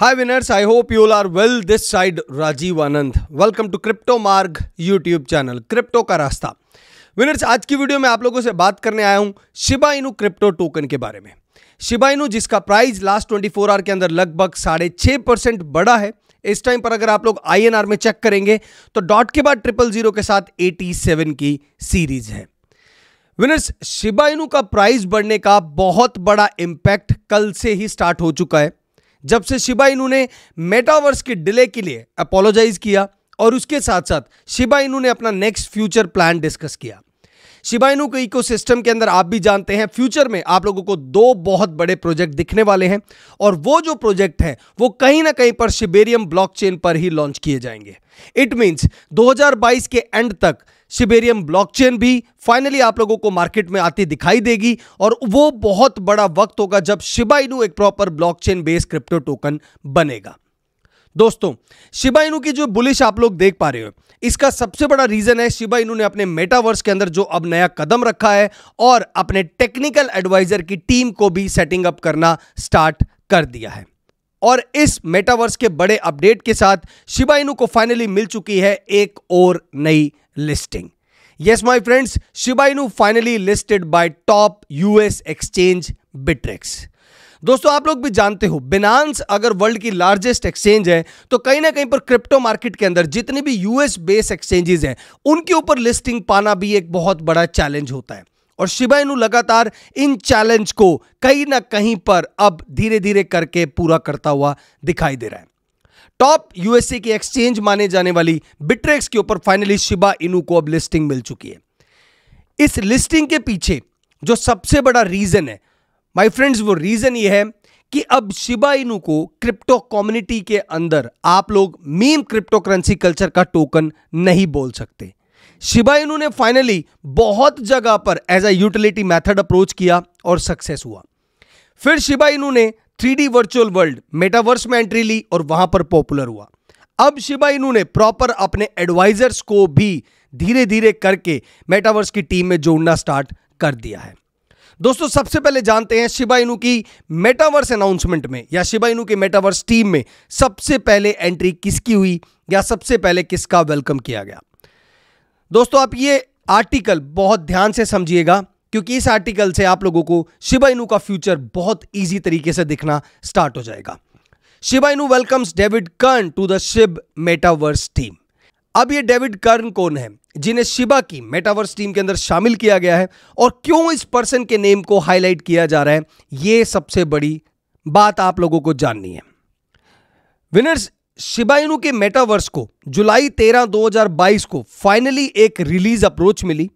Hi winners, I hope you all are well. This side Rajiv Anand. Welcome to Crypto Marg YouTube channel. Crypto का रास्ता winners आज की video में आप लोगों से बात करने आया हूं शिबा क्रिप्टो टोकन के बारे में शिबाइनु जिसका प्राइस लास्ट 24 आवर के अंदर लगभग साढ़े छः परसेंट बढ़ा है इस टाइम पर अगर आप लोग आई में चेक करेंगे तो डॉट के बाद ट्रिपल जीरो के साथ 87 की सीरीज है विनर्स शिबा का प्राइस बढ़ने का बहुत बड़ा इम्पैक्ट कल से ही स्टार्ट हो चुका है जब से शिबा इनू ने मेटावर्स की डिले के लिए अपोलोजाइज किया और उसके साथ साथ शिबा इनू ने अपना नेक्स्ट फ्यूचर प्लान डिस्कस किया शिबाइनू इनू के इकोसिस्टम के अंदर आप भी जानते हैं फ्यूचर में आप लोगों को दो बहुत बड़े प्रोजेक्ट दिखने वाले हैं और वो जो प्रोजेक्ट हैं वो कहीं ना कहीं पर शिबेरियम ब्लॉकचेन पर ही लॉन्च किए जाएंगे इट मींस 2022 के एंड तक सिबेरियम ब्लॉकचेन भी फाइनली आप लोगों को मार्केट में आती दिखाई देगी और वो बहुत बड़ा वक्त होगा जब शिबाइनू एक proper blockchain based crypto token बनेगा दोस्तों शिबाइनू की जो बुलिश आप लोग देख पा रहे हो इसका सबसे बड़ा रीजन है शिबा इनू ने अपने मेटावर्स के अंदर जो अब नया कदम रखा है और अपने टेक्निकल एडवाइजर की टीम को भी सेटिंग अप करना स्टार्ट कर दिया है और इस मेटावर्स के बड़े अपडेट के साथ शिबा इनू को फाइनली मिल चुकी है एक और नई listing. Yes, my friends, Shiba Inu finally listed by top US exchange Bittrex. दोस्तों आप लोग भी जानते हो बिनांस अगर वर्ल्ड की लार्जेस्ट एक्सचेंज है तो कहीं ना कहीं पर क्रिप्टो मार्केट के अंदर जितने भी यूएस बेस एक्सचेंजेस हैं उनके ऊपर लिस्टिंग पाना भी एक बहुत बड़ा चैलेंज होता है और शिबाइनू लगातार इन चैलेंज को कहीं ना कहीं पर अब धीरे धीरे करके पूरा करता हुआ दिखाई दे रहा है टॉप यूएसए की एक्सचेंज माने जाने वाली बिट्रेक्स के ऊपर फाइनली शिबा इनू को अब लिस्टिंग मिल चुकी है इस लिस्टिंग के पीछे जो सबसे बड़ा रीजन है माय फ्रेंड्स वो रीजन ये है कि अब शिबा इनू को क्रिप्टो कम्युनिटी के अंदर आप लोग मीम क्रिप्टो करेंसी कल्चर का टोकन नहीं बोल सकते शिबा इनू ने फाइनली बहुत जगह पर as a utility method approach किया और सक्सेस हुआ फिर शिबा इनू ने थ्री वर्चुअल वर्ल्ड मेटावर्स में एंट्री ली और वहां पर पॉपुलर हुआ अब शिबा इनू ने प्रॉपर अपने एडवाइजर्स को भी धीरे धीरे करके मेटावर्स की टीम में जोड़ना स्टार्ट कर दिया है दोस्तों सबसे पहले जानते हैं शिबा इनू की मेटावर्स अनाउंसमेंट में या शिबा इनू की मेटावर्स टीम में सबसे पहले एंट्री किसकी हुई या सबसे पहले किसका वेलकम किया गया दोस्तों आप ये आर्टिकल बहुत ध्यान से समझिएगा क्योंकि इस आर्टिकल से आप लोगों को शिबाइनू का फ्यूचर बहुत ईजी तरीके से दिखना स्टार्ट हो जाएगा Shiba welcomes David Kern to the Shib metaverse team अब ये डेविड कर्न कौन है जिन्हें शिबा की मेटावर्स टीम के अंदर शामिल किया गया है और क्यों इस पर्सन के नेम को हाईलाइट किया जा रहा है ये सबसे बड़ी बात आप लोगों को जाननी है विनर्स शिबाइनू के मेटावर्स को जुलाई 13 2022 को फाइनली एक रिलीज अप्रोच मिली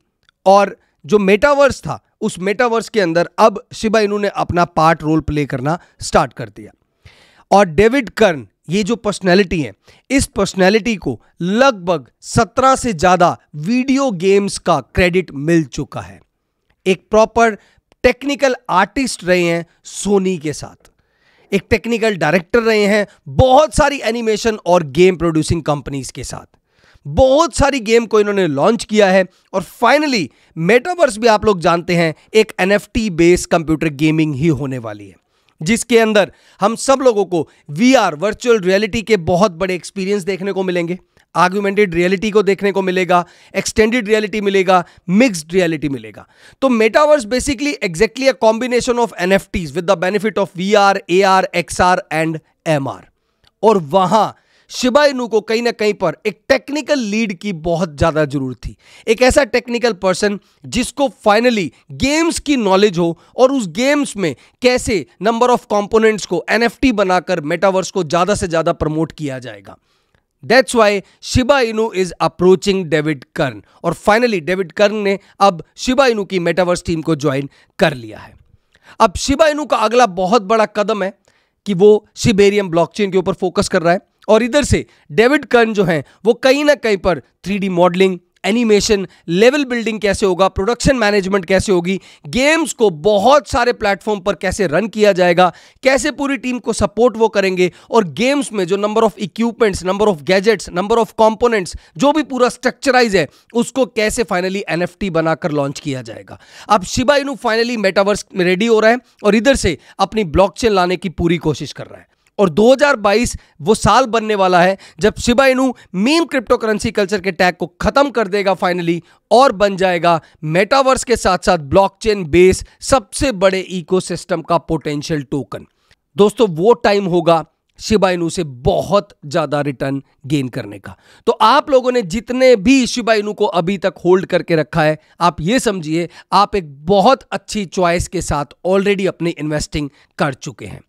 और जो मेटावर्स था उस मेटावर्स के अंदर अब शिबा इनू ने अपना पार्ट रोल प्ले करना स्टार्ट कर दिया और डेविड कर्न ये जो पर्सनैलिटी है इस पर्सनैलिटी को लगभग सत्रह से ज़्यादा वीडियो गेम्स का क्रेडिट मिल चुका है एक प्रॉपर टेक्निकल आर्टिस्ट रहे हैं सोनी के साथ एक टेक्निकल डायरेक्टर रहे हैं बहुत सारी एनिमेशन और गेम प्रोड्यूसिंग कंपनीज के साथ बहुत सारी गेम को इन्होंने लॉन्च किया है और फाइनली मेटावर्स भी आप लोग जानते हैं एक N F T based computer gaming ही होने वाली है जिसके अंदर हम सब लोगों को वी आर वर्चुअल रियलिटी के बहुत बड़े एक्सपीरियंस देखने को मिलेंगे आर्ग्यूमेंटेड रियलिटी को देखने को मिलेगा एक्सटेंडेड रियलिटी मिलेगा मिक्सड रियलिटी मिलेगा तो metaverse basically exactly a combination of an with the benefit of V R A R X R and M R और वहां शिबाइनू को कहीं ना कहीं पर एक टेक्निकल लीड की बहुत ज़्यादा ज़रूरत थी एक ऐसा टेक्निकल पर्सन जिसको फाइनली गेम्स की नॉलेज हो और उस गेम्स में कैसे नंबर ऑफ कंपोनेंट्स को एनएफटी बनाकर मेटावर्स को ज़्यादा से ज़्यादा प्रमोट किया जाएगा that's why Shiba Inu is approaching David Kern और फाइनली डेविड कर्न ने अब शिबा इनू की मेटावर्स टीम को ज्वाइन कर लिया है अब शिबा इनू का अगला बहुत बड़ा कदम है कि वो शिबेरियम ब्लॉकचेन के ऊपर फोकस कर रहा है और इधर से डेविड कर्न जो है वो कहीं ना कहीं पर three modelling animation level building कैसे होगा प्रोडक्शन मैनेजमेंट कैसे होगी गेम्स को बहुत सारे प्लेटफॉर्म पर कैसे रन किया जाएगा कैसे पूरी टीम को सपोर्ट वो करेंगे और गेम्स में जो number of equipments number of gadgets number of components जो भी पूरा स्ट्रक्चराइज है उसको कैसे फाइनली एन बनाकर लॉन्च किया जाएगा अब शिबा इनू फाइनली मेटावर्स में रेडी हो रहा है और इधर से अपनी ब्लॉक लाने की पूरी कोशिश कर रहा है और 2022 वो साल बनने वाला है जब Shiba Inu meme cryptocurrency culture के टैग को खत्म कर देगा फाइनली और बन जाएगा मेटावर्स के साथ साथ ब्लॉकचेन बेस सबसे बड़े इकोसिस्टम का पोटेंशियल टोकन दोस्तों वो टाइम होगा शिबाइनू से बहुत ज़्यादा रिटर्न गेन करने का तो आप लोगों ने जितने भी शिबाइनू को अभी तक होल्ड करके रखा है आप ये समझिए आप एक बहुत अच्छी चॉइस के साथ ऑलरेडी अपनी इन्वेस्टिंग कर चुके हैं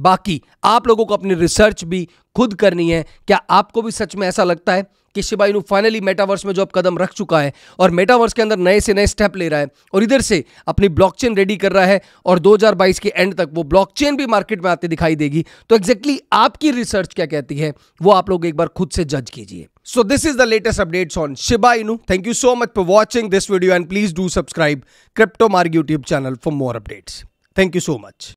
बाकी आप लोगों को अपनी रिसर्च भी खुद करनी है क्या आपको भी सच में ऐसा लगता है कि शिबाइनू फाइनली मेटावर्स में जो अब कदम रख चुका है और मेटावर्स के अंदर नए से नए स्टेप ले रहा है और इधर से अपनी ब्लॉकचेन रेडी कर रहा है और 2022 के एंड तक वो ब्लॉकचेन भी मार्केट में आते दिखाई देगी तो एग्जैक्टली exactly आपकी रिसर्च क्या कहती है वो आप लोग एक बार खुद से जज कीजिए so this is the latest updates on Shiba Inu thank you so much for watching this video and please do subscribe Crypto Marg YouTube channel for more updates thank you so much